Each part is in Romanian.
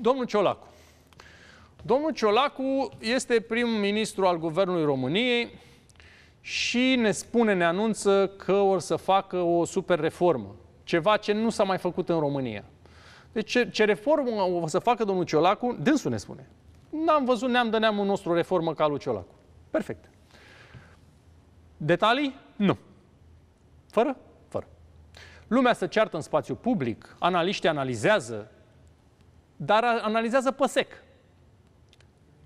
Domnul Ciolacu. Domnul Ciolacu este prim-ministru al Guvernului României și ne spune, ne anunță că or să facă o super reformă. Ceva ce nu s-a mai făcut în România. Deci ce, ce reformă o să facă domnul Ciolacu, dânsul ne spune. N-am văzut neam de neamul nostru reformă ca lui Ciolacu. Perfect. Detalii? Nu. Fără? Fără. Lumea se ceartă în spațiu public, analiștii analizează, dar analizează pe sec.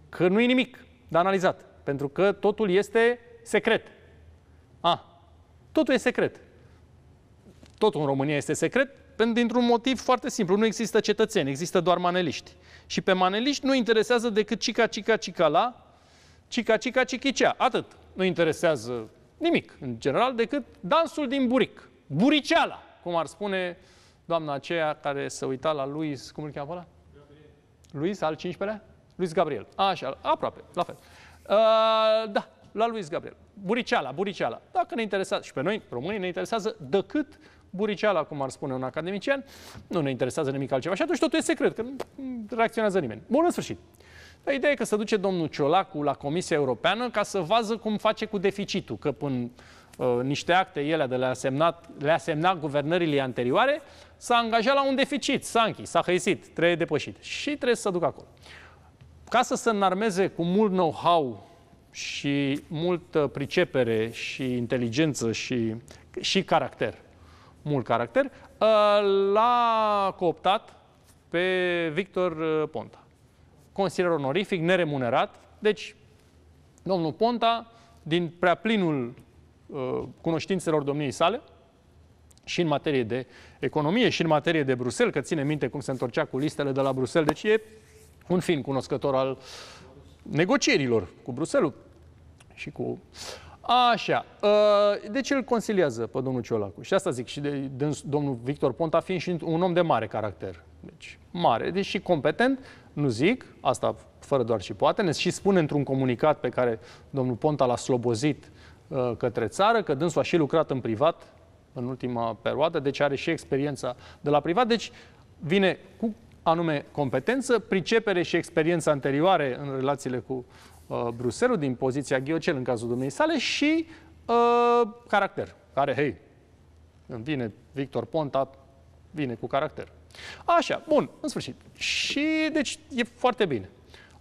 Că nu e nimic de analizat, pentru că totul este secret. A, totul e secret. Totul în România este secret dintr-un motiv foarte simplu. Nu există cetățeni, există doar maneliști. Și pe maneliști nu interesează decât cica, cica, cica la, cica, cica, cichicea. Atât. Nu interesează nimic, în general, decât dansul din buric. Buriceala, cum ar spune doamna aceea care se uita la lui, cum îl cheamă ăla? Luis al 15-lea? Luis Gabriel. Așa, aproape, la fel. Uh, da, la Luis Gabriel. Buriceala, buriceala. Dacă ne interesează, și pe noi, românii, ne interesează decât buriceala, cum ar spune un academician, nu ne interesează nimic altceva. Și atunci totul e secret, că nu reacționează nimeni. Bun, în sfârșit. Dar ideea e că se duce domnul Ciolacu la Comisia Europeană ca să vază cum face cu deficitul, că până Uh, niște acte ele de le-a semnat, le-a semnat guvernările anterioare, s-a angajat la un deficit, s-a închis, s-a hăisit, trebuie depășit și trebuie să ducă acolo. Ca să se înarmeze cu mult know-how și multă uh, pricepere și inteligență și, și caracter, mult caracter, uh, l-a cooptat pe Victor Ponta. Consilier onorific, neremunerat, deci domnul Ponta, din prea plinul Uh, cunoștințelor domniei sale și în materie de economie și în materie de Bruxelles, că ține minte cum se întorcea cu listele de la Bruxelles, deci e un fin cunoscător al negocierilor cu Bruxelles și cu... Așa, deci îl consiliază pe domnul Ciolacu și asta zic și de, domnul Victor Ponta fiind și un om de mare caracter, deci mare, deci și competent, nu zic, asta fără doar și poate, ne și spune într-un comunicat pe care domnul Ponta l-a slobozit uh, Uh, către țară, că dânsul a și lucrat în privat în ultima perioadă, deci are și experiența de la privat, deci vine cu anume competență, pricepere și experiență anterioare în relațiile cu uh, Bruselul, din poziția ghiocel în cazul domniei sale, și uh, caracter, care, hei, îmi vine Victor Ponta, vine cu caracter. Așa, bun, în sfârșit. Și, deci, e foarte bine.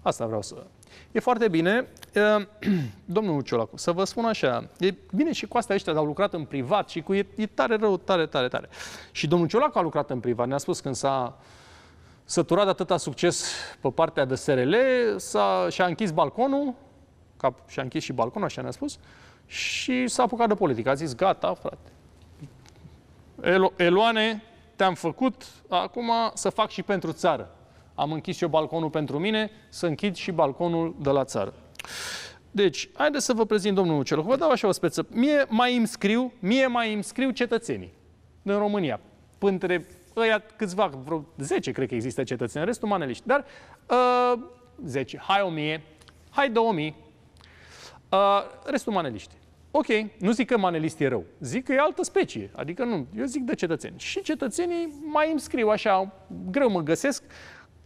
Asta vreau să... E foarte bine. Ehm, domnul Ciolacu, să vă spun așa, e bine și cu asta ăștia au lucrat în privat și cu... E, e tare rău, tare, tare, tare. Și domnul Ciolacu a lucrat în privat. Ne-a spus când s-a săturat de atâta succes pe partea de SRL, s-a, și-a închis balconul, ca, și-a închis și balconul, așa ne-a spus, și s-a apucat de politică. A zis, gata, frate. Elo- Eloane, te-am făcut, acum să fac și pentru țară am închis eu balconul pentru mine, să închid și balconul de la țară. Deci, haideți să vă prezint domnul Celoh. Vă dau așa o speță. Mie mai îmi scriu, mie mai îmi scriu cetățenii din România. Între ăia câțiva, vreo 10 cred că există cetățeni, restul maneliști. Dar uh, 10, hai 1000, hai 2000, uh, restul maneliști. Ok, nu zic că manelist e rău, zic că e altă specie, adică nu, eu zic de cetățeni. Și cetățenii mai îmi scriu așa, greu mă găsesc,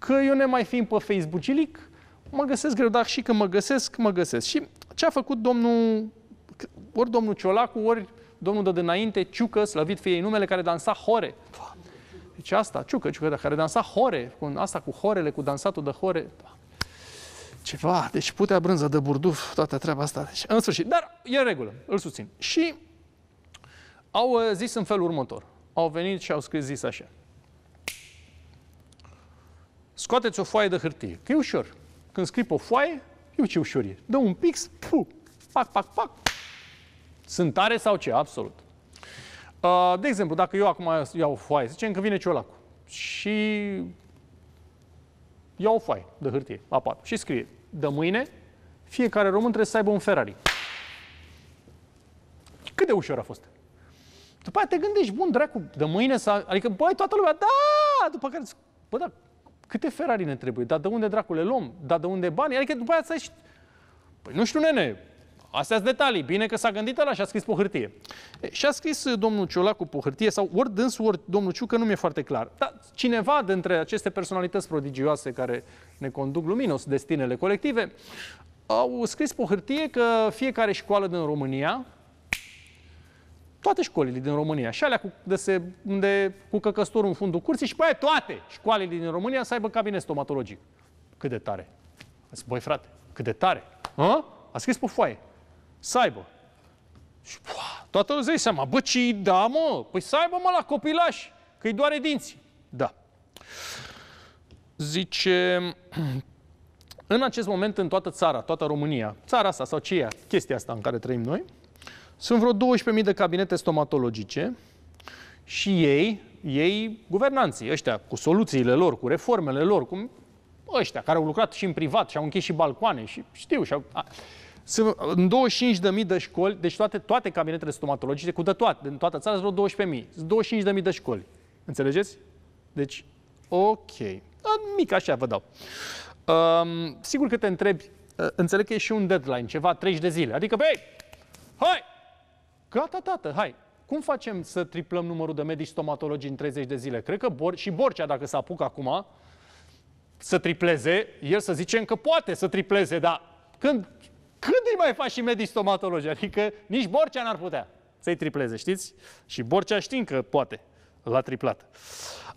că eu ne mai fiind pe Facebook-ilic, mă găsesc greu, dar și că mă găsesc, mă găsesc. Și ce a făcut domnul, ori domnul Ciolacu, ori domnul de dinainte, Ciucă, slăvit fie ei numele, care dansa hore. Deci asta, Ciucă, Ciucă, care dansa hore, cu asta cu horele, cu dansatul de hore. Ceva, deci putea brânză de burduf, toată treaba asta. Deci, în sfârșit, dar e în regulă, îl susțin. Și au uh, zis în felul următor. Au venit și au scris zis așa. Scoateți o foaie de hârtie, că e ușor. Când scrii pe o foaie, eu ce ușor e. Dă un pix, pu, pac, pac, pac. Sunt tare sau ce? Absolut. Uh, de exemplu, dacă eu acum iau o foaie, zicem că vine ciolacul și iau o foaie de hârtie, A4, și scrie, de mâine fiecare român trebuie să aibă un Ferrari. Cât de ușor a fost. După aia te gândești, bun, dracu, de mâine să... Adică, băi, toată lumea, da! După care, bă, da, Câte Ferrari ne trebuie? Dar de unde dracule luăm? Dar de unde bani? Adică după aia să ești... Păi nu știu, nene, Astea sunt detalii. Bine că s-a gândit la și a scris pe hârtie. E, și a scris uh, domnul Ciolacu pe hârtie sau ori dâns, ori domnul că nu mi-e foarte clar. Dar cineva dintre aceste personalități prodigioase care ne conduc luminos destinele colective, au scris pe hârtie că fiecare școală din România toate școlile din România. Și alea cu, de se, unde, cu căcăstorul în fundul curții și pe toate școlile din România să aibă cabinet stomatologic. Cât de tare. Zis, băi frate, cât de tare. A? A scris pe foaie. Să aibă. Și pua, toată lumea îți seama, bă, ce da, mă? Păi să aibă, mă, la copilași, că-i doare dinții. Da. Zice, în acest moment în toată țara, toată România, țara asta sau ce e chestia asta în care trăim noi, sunt vreo 12.000 de cabinete stomatologice și ei, ei, guvernanții ăștia, cu soluțiile lor, cu reformele lor, cu ăștia care au lucrat și în privat și au închis și balcoane și știu și au... A, sunt 25.000 de școli, deci toate, toate cabinetele stomatologice, cu de toate, din toată țara, sunt vreo 12.000. Sunt 25.000 de școli. Înțelegeți? Deci, ok. Mic așa vă dau. Um, sigur că te întrebi, înțeleg că e și un deadline, ceva 30 de zile. Adică, băi, hai, Gata, tată, hai. Cum facem să triplăm numărul de medici stomatologi în 30 de zile? Cred că Bor- și Borcea, dacă se apucă acum să tripleze, el să zicem că poate să tripleze, dar când, când îi mai faci și medici stomatologi? Adică nici Borcea n-ar putea să-i tripleze, știți? Și Borcea știm că poate. L-a triplat.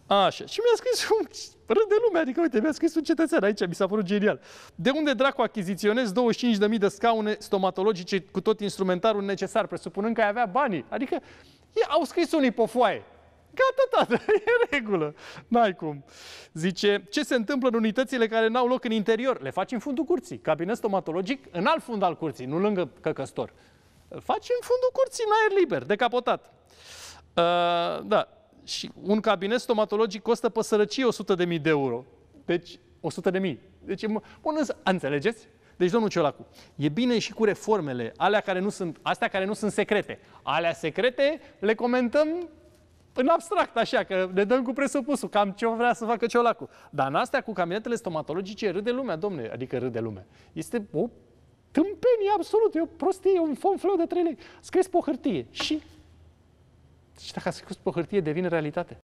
Așa. Și mi-a scris un rând de lume, adică uite, mi-a scris un cetățean aici, mi s-a părut genial. De unde dracu achiziționez 25.000 de scaune stomatologice cu tot instrumentarul necesar, presupunând că ai avea banii? Adică ei au scris unii pe foaie. Gata, tata. e regulă. N-ai cum. Zice, ce se întâmplă în unitățile care n-au loc în interior? Le faci în fundul curții. Cabinet stomatologic în alt fund al curții, nu lângă căcăstor. Îl faci în fundul curții, în aer liber, decapotat. Uh, da, și un cabinet stomatologic costă pe sărăcie 100 de mii de euro. Deci, 100 de mii. Deci, bun, înțelegeți? Deci, domnul Ciolacu, e bine și cu reformele, alea care nu sunt, astea care nu sunt secrete. Alea secrete le comentăm în abstract, așa, că ne dăm cu presupusul, cam ce vrea să facă Ciolacu. Dar în astea cu cabinetele stomatologice râde lumea, domne, adică râde lumea. Este o tâmpenie absolută, e o prostie, un fond fleu de trei lei. Scris pe o hârtie și și dacă a scris pe hârtie, devine realitate.